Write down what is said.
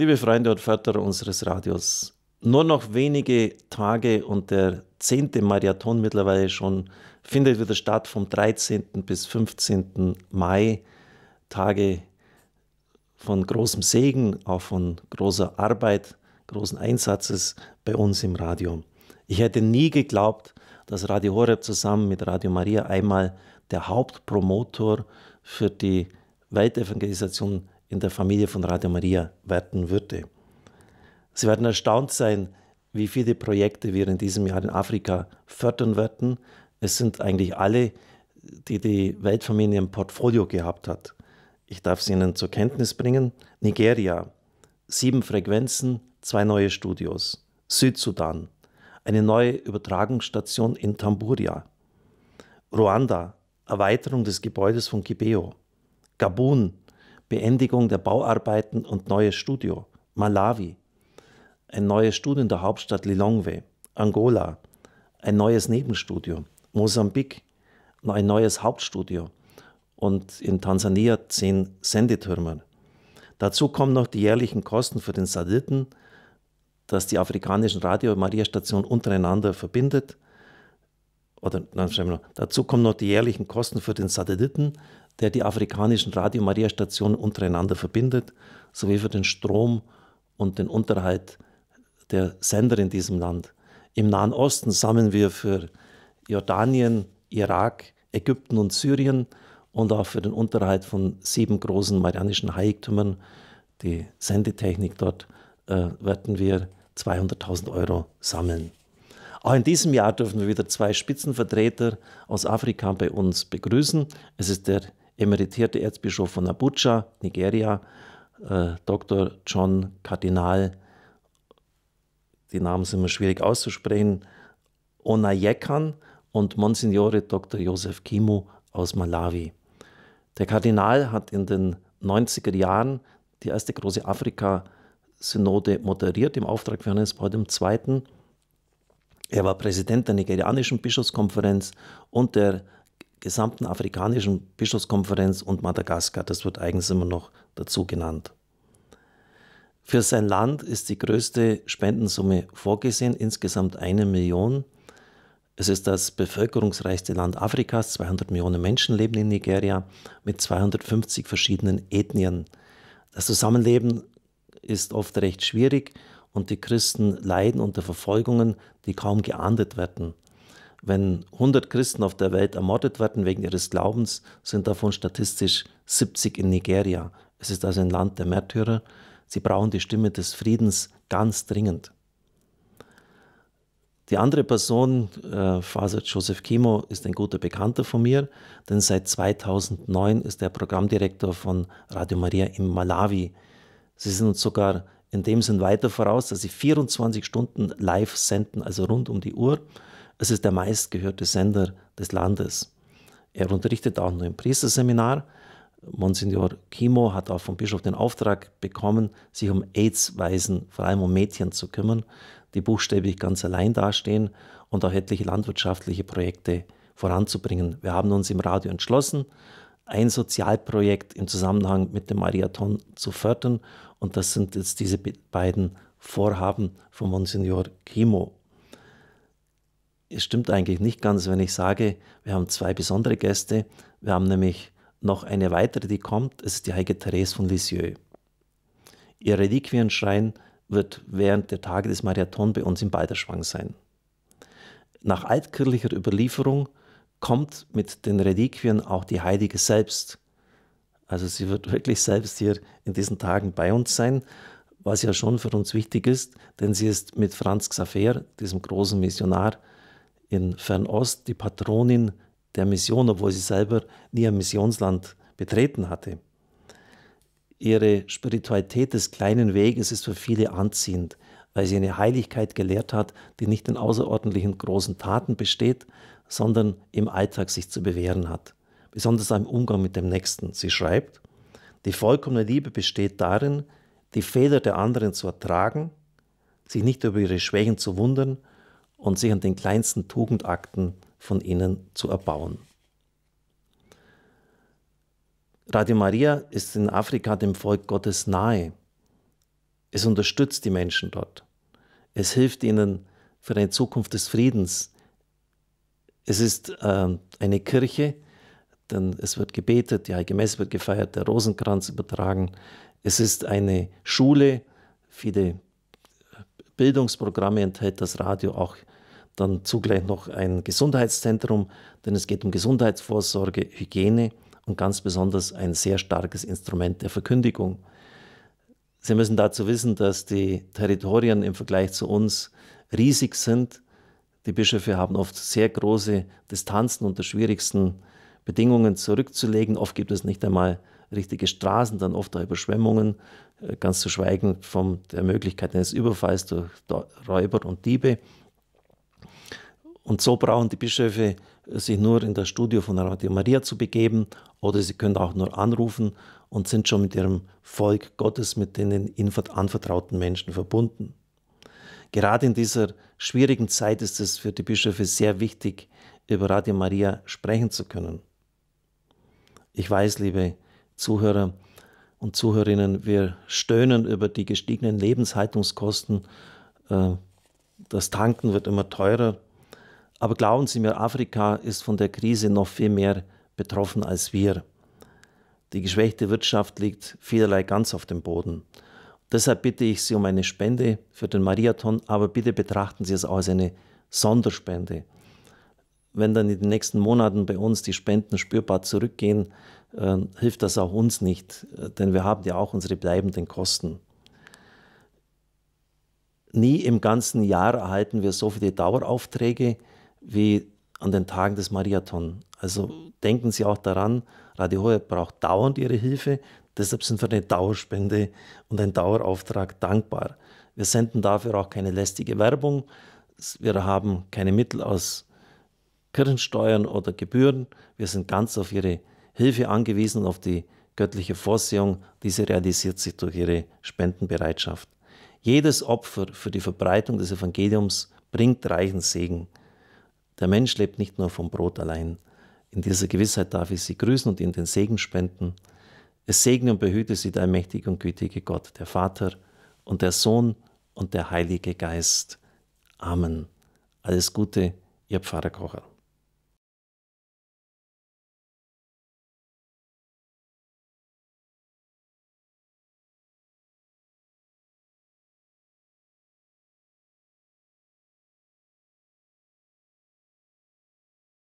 Liebe Freunde und Förderer unseres Radios, nur noch wenige Tage und der zehnte Marathon mittlerweile schon findet wieder statt vom 13. bis 15. Mai. Tage von großem Segen, auch von großer Arbeit, großen Einsatzes bei uns im Radio. Ich hätte nie geglaubt, dass Radio Horeb zusammen mit Radio Maria einmal der Hauptpromotor für die Weltevangelisation in der Familie von Radio Maria werden würde. Sie werden erstaunt sein, wie viele Projekte wir in diesem Jahr in Afrika fördern werden. Es sind eigentlich alle, die die Weltfamilie im Portfolio gehabt hat. Ich darf sie Ihnen zur Kenntnis bringen. Nigeria, sieben Frequenzen, zwei neue Studios. Südsudan, eine neue Übertragungsstation in Tamburia. Ruanda, Erweiterung des Gebäudes von Gibeo. Gabun, Beendigung der Bauarbeiten und neues Studio, Malawi, ein neues Studio in der Hauptstadt Lilongwe, Angola, ein neues Nebenstudio, Mosambik, ein neues Hauptstudio und in Tansania zehn Sendetürme. Dazu kommen noch die jährlichen Kosten für den Satelliten, das die afrikanischen Radio- und Maria-Stationen untereinander verbindet – oder nein, schreiben wir noch, dazu kommen noch die jährlichen Kosten für den Satelliten, der die afrikanischen Radio Maria Stationen untereinander verbindet, sowie für den Strom und den Unterhalt der Sender in diesem Land. Im Nahen Osten sammeln wir für Jordanien, Irak, Ägypten und Syrien und auch für den Unterhalt von sieben großen marianischen Heiligtümern, die Sendetechnik dort, äh, werden wir 200.000 Euro sammeln. Auch in diesem Jahr dürfen wir wieder zwei Spitzenvertreter aus Afrika bei uns begrüßen. Es ist der emeritierte Erzbischof von Abuja, Nigeria, äh, Dr. John Kardinal, die Namen sind immer schwierig auszusprechen, Onayekan und Monsignore Dr. Josef Kimu aus Malawi. Der Kardinal hat in den 90er Jahren die erste große Afrika-Synode moderiert im Auftrag von Johannes Paul II. Er war Präsident der nigerianischen Bischofskonferenz und der gesamten afrikanischen Bischofskonferenz und Madagaskar. Das wird eigens immer noch dazu genannt. Für sein Land ist die größte Spendensumme vorgesehen, insgesamt eine Million. Es ist das bevölkerungsreichste Land Afrikas, 200 Millionen Menschen leben in Nigeria mit 250 verschiedenen Ethnien. Das Zusammenleben ist oft recht schwierig und die Christen leiden unter Verfolgungen, die kaum geahndet werden. Wenn 100 Christen auf der Welt ermordet werden wegen ihres Glaubens, sind davon statistisch 70 in Nigeria. Es ist also ein Land der Märtyrer. Sie brauchen die Stimme des Friedens ganz dringend. Die andere Person, äh, Faser Joseph Kimo, ist ein guter Bekannter von mir, denn seit 2009 ist er Programmdirektor von Radio Maria in Malawi. Sie sind uns sogar in dem Sinn weiter voraus, dass sie 24 Stunden live senden, also rund um die Uhr. Es ist der meistgehörte Sender des Landes. Er unterrichtet auch nur im Priesterseminar. Monsignor Kimo hat auch vom Bischof den Auftrag bekommen, sich um AIDS-Weisen, vor allem um Mädchen zu kümmern, die buchstäblich ganz allein dastehen und auch etliche landwirtschaftliche Projekte voranzubringen. Wir haben uns im Radio entschlossen, ein Sozialprojekt im Zusammenhang mit dem Mariathon zu fördern. Und das sind jetzt diese beiden Vorhaben von Monsignor Kimo. Es stimmt eigentlich nicht ganz, wenn ich sage, wir haben zwei besondere Gäste. Wir haben nämlich noch eine weitere, die kommt. Es ist die heilige Therese von Lisieux. Ihr Reliquienschrein wird während der Tage des Marathon bei uns im Balderschwang sein. Nach altkirchlicher Überlieferung kommt mit den Reliquien auch die Heilige selbst. Also sie wird wirklich selbst hier in diesen Tagen bei uns sein, was ja schon für uns wichtig ist, denn sie ist mit Franz Xaver, diesem großen Missionar in Fernost, die Patronin der Mission, obwohl sie selber nie ein Missionsland betreten hatte. Ihre Spiritualität des kleinen Weges ist für viele anziehend, weil sie eine Heiligkeit gelehrt hat, die nicht in außerordentlichen großen Taten besteht, sondern im Alltag sich zu bewähren hat, besonders im Umgang mit dem Nächsten. Sie schreibt, die vollkommene Liebe besteht darin, die Fehler der anderen zu ertragen, sich nicht über ihre Schwächen zu wundern und sich an den kleinsten Tugendakten von ihnen zu erbauen. Radio Maria ist in Afrika dem Volk Gottes nahe. Es unterstützt die Menschen dort. Es hilft ihnen für eine Zukunft des Friedens, es ist äh, eine Kirche, denn es wird gebetet, die Heilige Messe wird gefeiert, der Rosenkranz übertragen. Es ist eine Schule, viele äh, Bildungsprogramme enthält das Radio auch dann zugleich noch ein Gesundheitszentrum, denn es geht um Gesundheitsvorsorge, Hygiene und ganz besonders ein sehr starkes Instrument der Verkündigung. Sie müssen dazu wissen, dass die Territorien im Vergleich zu uns riesig sind die Bischöfe haben oft sehr große Distanzen unter schwierigsten Bedingungen zurückzulegen. Oft gibt es nicht einmal richtige Straßen, dann oft auch Überschwemmungen, äh, ganz zu schweigen von der Möglichkeit eines Überfalls durch Räuber und Diebe. Und so brauchen die Bischöfe äh, sich nur in das Studio von Radio Maria zu begeben oder sie können auch nur anrufen und sind schon mit ihrem Volk Gottes, mit den ihnen anvertrauten Menschen verbunden. Gerade in dieser schwierigen Zeit ist es für die Bischöfe sehr wichtig, über Radio Maria sprechen zu können. Ich weiß, liebe Zuhörer und Zuhörerinnen, wir stöhnen über die gestiegenen Lebenshaltungskosten. Äh, das Tanken wird immer teurer. Aber glauben Sie mir, Afrika ist von der Krise noch viel mehr betroffen als wir. Die geschwächte Wirtschaft liegt vielerlei ganz auf dem Boden. Deshalb bitte ich Sie um eine Spende für den Mariathon, aber bitte betrachten Sie es auch als eine Sonderspende. Wenn dann in den nächsten Monaten bei uns die Spenden spürbar zurückgehen, äh, hilft das auch uns nicht, äh, denn wir haben ja auch unsere bleibenden Kosten. Nie im ganzen Jahr erhalten wir so viele Daueraufträge wie an den Tagen des Marathon. Also denken Sie auch daran, Radio Hohe braucht dauernd Ihre Hilfe, Deshalb sind wir für eine Dauerspende und einen Dauerauftrag dankbar. Wir senden dafür auch keine lästige Werbung. Wir haben keine Mittel aus Kirchensteuern oder Gebühren. Wir sind ganz auf Ihre Hilfe angewiesen, auf die göttliche Vorsehung. Diese realisiert sich durch Ihre Spendenbereitschaft. Jedes Opfer für die Verbreitung des Evangeliums bringt reichen Segen. Der Mensch lebt nicht nur vom Brot allein. In dieser Gewissheit darf ich Sie grüßen und Ihnen den Segen spenden. Es segne und behüte sie der mächtige und gütige Gott, der Vater und der Sohn und der Heilige Geist. Amen. Alles Gute, Ihr Pfarrer Kocher.